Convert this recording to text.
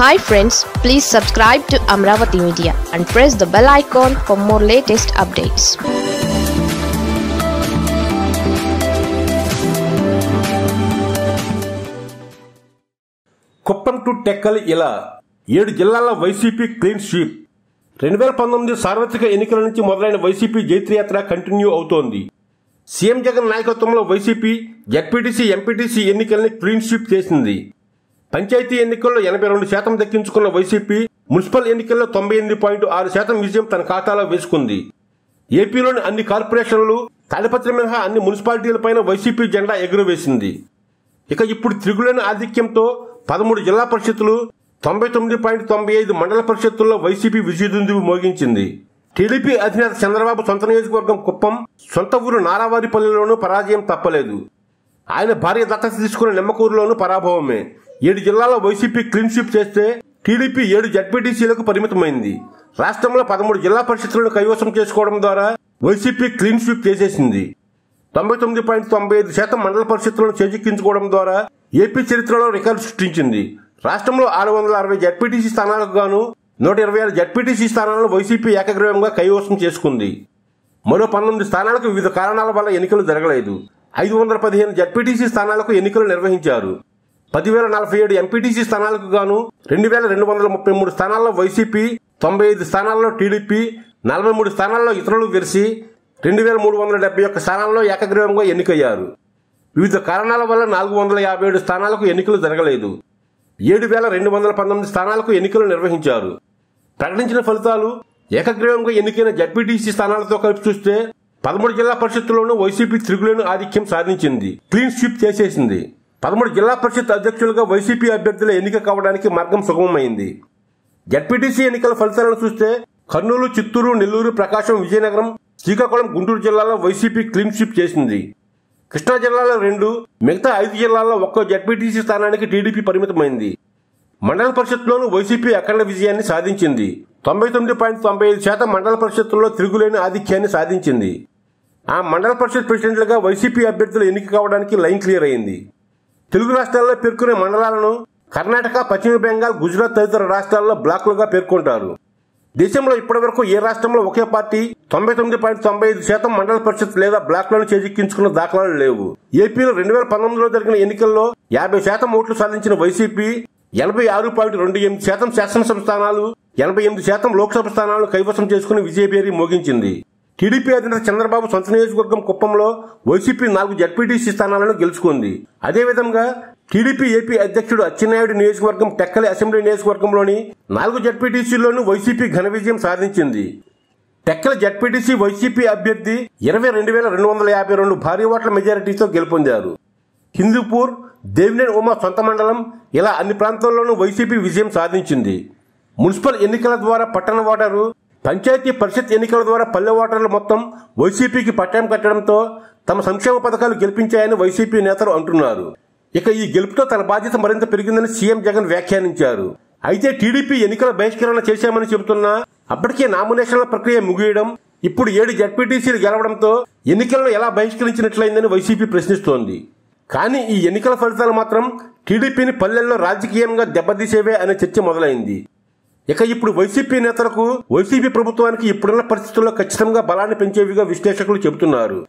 hi friends please subscribe to Amaravati media and press the bell icon for more latest updates Kuppam to Tekkali ఇలా ఏడు జిల్లాల YCP clean sweep రెండు వేల పంతొమ్మిది సార్వత్రిక ఎన్నికల నుంచి మొదలైన వైసీపీ జైత్రయాత్ర కంటిన్యూ అవుతోంది సీఎం జగన్ నాయకత్వంలో వైసీపీ జడ్పీటీసీ ఎంపీటీసీ ఎన్నికల్ని క్లీన్ స్వీప్ చేసింది పంచాయతీ ఎన్నికల్లో ఎనభై రెండు శాతం దక్కించుకున్న వైసీపీ మున్సిపల్ ఎన్నికల్లో తొంభై ఎనిమిది పాయింట్ ఆరు శాతం విజయం తన ఖాతాలో వేసుకుంది ఏపీలోని అన్ని కార్పొరేషన్లు తాడిపత్రి మినహా అన్ని మున్సిపాలిటీలపైన వైసీపీ జెండా ఎగురవేసింది ఇక ఇప్పుడు త్రిగులైన ఆధిక్యంతో పదమూడు జిల్లా పరిషత్తులు తొంభై తొమ్మిది పాయింట్ తొంభై ఐదు మండల పరిషత్తుల్లో వైసీపీ విజయదుంది మోగించింది టీడీపీ అధినేత చంద్రబాబు సొంత నియోజకవర్గం కుప్పం సొంత ఊరు నారావారిపల్లిలోనూ పరాజయం తప్పలేదు ఆయన భార్య దత్తత తీసుకున్న నిమ్మకూరులోనూ పరాభవమే ఏడు జిల్లాలో వైసీపీ క్లీన్షిప్ చేస్తే టీడీపీ ఏడు జడ్పీటీసీలకు పరిమితమైంది రాష్ట్రంలో పదమూడు జిల్లా పరిషత్తులను కైవసం చేసుకోవడం ద్వారా వైసీపీ క్లీన్ స్వీప్ చేసేసింది తొంభై తొమ్మిది పాయింట్ తొంభై ఐదు శాతం మండల పరిషత్తులను చేజిక్కించుకోవడం ద్వారా ఏపీ చరిత్రలో రికార్డు సృష్టించింది రాష్ట్రంలో ఆరు వందల అరవై జడ్పీటీసీ స్థానాలకు గాను నూట ఇరవై ఆరు జడ్పీటీసీ స్థానాలను వైసీపీ ఏకగ్రీవంగా కైవసం చేసుకుంది మరో పన్నెండు స్థానాలకు వివిధ కారణాల వల్ల ఎన్నికలు జరగలేదు ఐదు వందల పదిహేను జడ్పీటీసీ స్థానాలకు ఎన్నికలు నిర్వహించారు పదివేల నలభై ఏడు ఎంపీటీసీ స్థానాలకు గాను రెండు వేల రెండు వందల ముప్పై మూడు స్థానాల్లో వైసీపీ తొంభై ఐదు స్థానాల్లో టీడీపీ నలభై మూడు స్థానాల్లో ఇతరులు గెలిచి రెండు వేల మూడు వందల డెబ్బై ఒక్క స్థానాల్లో ఏకగ్రీవంగా ఎన్నికయ్యారు వివిధ కారణాల వల్ల నాలుగు వందల యాభై ఏడు స్థానాలకు ఎన్నికలు జరగలేదు ఏడు వేల రెండు వందల పంతొమ్మిది స్థానాలకు ఎన్నికలు నిర్వహించారు ప్రకటించిన ఫలితాలు ఏకగ్రీవంగా ఎన్నికైన జడ్పీటీసీ స్థానాలతో కలిపి చూస్తే పదమూడు జిల్లా పరిషత్తులోనూ వైసీపీ త్రిగులేను ఆధిక్యం సాధించింది క్లీన్ స్వీప్ చేసేసింది పదమూడు జిల్లా పరిషత్ అధ్యక్షులుగా వైసీపీ అభ్యర్థుల ఎన్నిక కావడానికి మార్గం సుగమమైంది జడ్పీటీసీ ఎన్నికల ఫలితాలను చూస్తే కర్నూలు చిత్తూరు నెల్లూరు ప్రకాశం విజయనగరం శ్రీకాకుళం గుంటూరు జిల్లాలో వైసీపీ క్లీన్ స్వీప్ చేసింది కృష్ణా జిల్లాలో రెండు మిగతా ఐదు జిల్లాల్లో ఒక్కో జడ్పీటీసీ స్థానానికి టీడీపీ పరిమితమైంది మండల పరిషత్లోనూ వైసీపీ అఖండ విజయాన్ని సాధించింది తొంభై తొమ్మిది పాయింట్ తొంభై ఐదు శాతం మండల పరిషత్తుల్లో తిరుగులేని ఆధిక్యాన్ని సాధించింది ఆ మండల పరిషత్ ప్రెసిడెంట్లుగా వైసీపీ అభ్యర్థులు ఎన్నిక కావడానికి లైన్ క్లియర్ అయింది తెలుగు రాష్ట్రాల్లో పేర్కొనే మండలాలను కర్ణాటక పశ్చిమ బెంగాల్ గుజరాత్ తదితర రాష్ట్రాల్లో బ్లాక్లుగా పేర్కొంటారు దేశంలో ఇప్పటివరకు ఏ రాష్ట్రంలో ఒకే పార్టీ తొంభై తొమ్మిది పాయింట్ తొంభై ఐదు శాతం మండల పరిషత్ లేదా బ్లాక్లను చేజిక్కించుకున్న దాఖలాలు లేవు ఏపీలో రెండు వేల పంతొమ్మిదిలో జరిగిన ఎన్నికల్లో యాభై శాతం ఓట్లు సాధించిన వైసీపీ ఎనభై ఆరు పాయింట్ రెండు ఎనిమిది శాతం శాసనసభ స్థానాలు ఎనభై ఎనిమిది శాతం లోక్సభ స్థానాలు కైవసం చేసుకుని విజయపేరి మోగించింది టీడీపీ అధినేత చంద్రబాబు సొంత నియోజకవర్గం కుప్పంలో వైసీపీ నాలుగు జడ్పీటీసీ స్థానాలను గెలుచుకుంది అదేవిధంగా టీడీపీ ఏపీ అధ్యక్షుడు అచ్చెన్నాయుడు నియోజకవర్గం టెక్కలి అసెంబ్లీ నియోజకవర్గంలోని నాలుగు జడ్పీటీసీల్లోనూ వైసీపీ ఘన విజయం సాధించింది టెక్కల జడ్పీటీసీ వైసీపీ అభ్యర్థి ఇరవై రెండు వేల రెండు వందల యాభై రెండు భారీ ఓట్ల మెజారిటీతో గెలుపొందారు హిందూపూర్ దేవినేని ఉమా సొంత మండలం ఇలా అన్ని ప్రాంతాల్లోనూ వైసీపీ విజయం సాధించింది మున్సిపల్ ఎన్నికల ద్వారా పట్టణ ఓటరు పంచాయతీ పరిషత్ ఎన్నికల ద్వారా పల్లె ఓటర్లు మొత్తం వైసీపీకి పట్టణం కట్టడంతో తమ సంక్షేమ పథకాలు గెలిపించాయని వైసీపీ నేతలు అంటున్నారు ఇక ఈ గెలుపుతో తన బాధ్యత మరింత పెరిగిందని సీఎం జగన్ వ్యాఖ్యానించారు అయితే టీడీపీ ఎన్నికల బహిష్కరణ చేశామని చెబుతున్నా అప్పటికే నామినేషన్ల ప్రక్రియ ముగియడం ఇప్పుడు ఏడు జడ్పీటీసీలు గెలవడంతో ఎన్నికలను ఎలా బహిష్కరించినట్లయిందని వైసీపీ ప్రశ్నిస్తోంది కానీ ఈ ఎన్నికల ఫలితాలు మాత్రం టీడీపీని పల్లెల్లో రాజకీయంగా దెబ్బతీసేవే అనే చర్చ మొదలైంది ఇక ఇప్పుడు వైసీపీ నేతలకు వైసీపీ ప్రభుత్వానికి ఇప్పుడున్న పరిస్థితుల్లో ఖచ్చితంగా బలాన్ని పెంచేవిగా విశ్లేషకులు చెబుతున్నారు